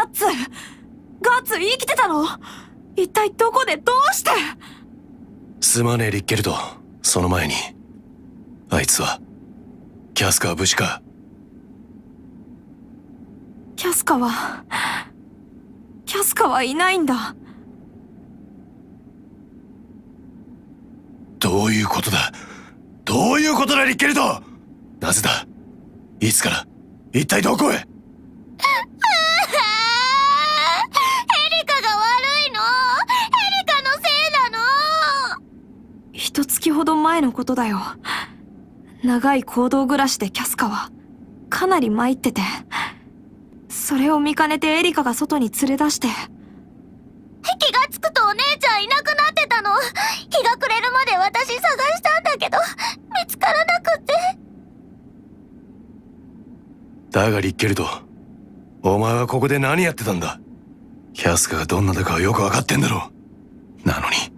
ガッツガッツ生きてたの一体どこでどうしてすまねえリッケルトその前にあいつはキャスカは無事かキャスカはキャスカはいないんだどういうことだどういうことだリッケルトなぜだいつから一体どこへほど前のことだよ。長い行動暮らしでキャスカは、かなり参ってて、それを見かねてエリカが外に連れ出して。気がつくとお姉ちゃんいなくなってたの。日が暮れるまで私探したんだけど、見つからなくって。だがリッケルト、お前はここで何やってたんだキャスカがどんなだかはよくわかってんだろう。なのに。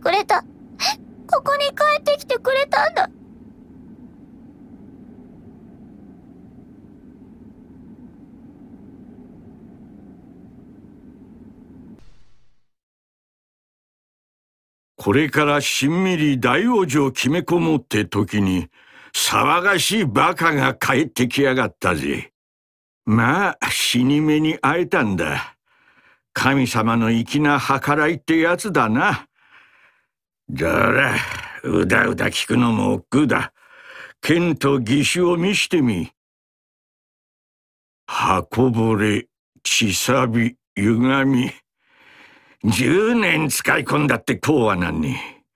くれた。ここに帰ってきてくれたんだ。これからしんみり大往生決め込もうって時に、騒がしいバカが帰ってきやがったぜ。まあ、死に目に会えたんだ。神様の粋な計らいってやつだな。だら、うだうだ聞くのも億劫だ。剣と義手を見してみ。箱ぼれ、ちさび、歪み。十年使い込んだってこうはなんね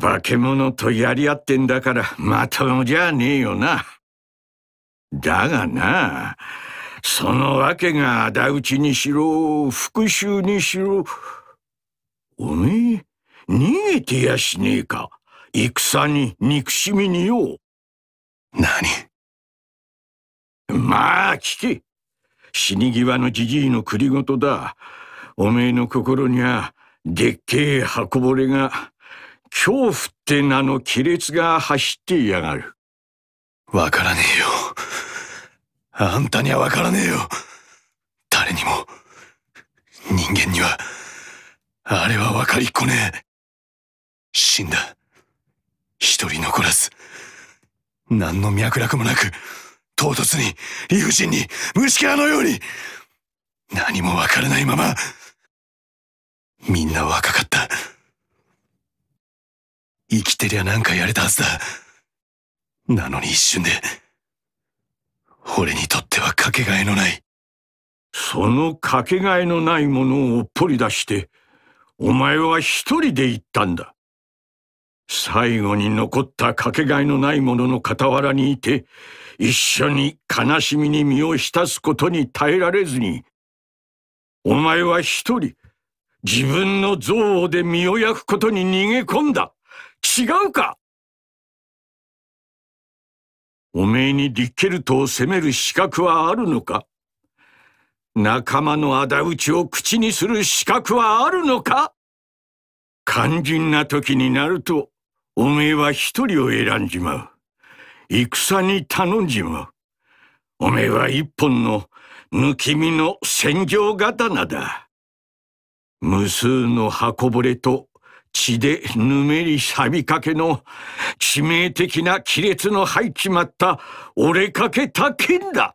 化け物とやり合ってんだからまともじゃねえよな。だがな、そのわけが仇討ちにしろ、復讐にしろ、おめえ、忍げてやしねえか。戦に憎しみによう。何まあ聞け。死に際のじじいの栗ごとだ。おめえの心には、でっけえ運ぼれが、恐怖って名の亀裂が走ってやがる。わからねえよ。あんたにはわからねえよ。誰にも。人間には、あれはわかりっこねえ。死んだ。一人残らず、何の脈絡もなく、唐突に、理不尽に、虫けらのように、何もわからないまま、みんな若かった。生きてりゃなんかやれたはずだ。なのに一瞬で、俺にとってはかけがえのない。そのかけがえのないものをぽり出して、お前は一人で行ったんだ。最後に残ったかけがえのないものの傍らにいて、一緒に悲しみに身を浸すことに耐えられずに、お前は一人、自分の憎悪で身を焼くことに逃げ込んだ。違うかおめえにリッケルトを責める資格はあるのか仲間の仇討ちを口にする資格はあるのか肝心な時になると、おめえは一人を選んじまう。戦に頼んじまう。おめえは一本の抜き身の戦場刀だ。無数の箱ぼれと血でぬめり錆びかけの致命的な亀裂の入っちまった折れかけた剣だ。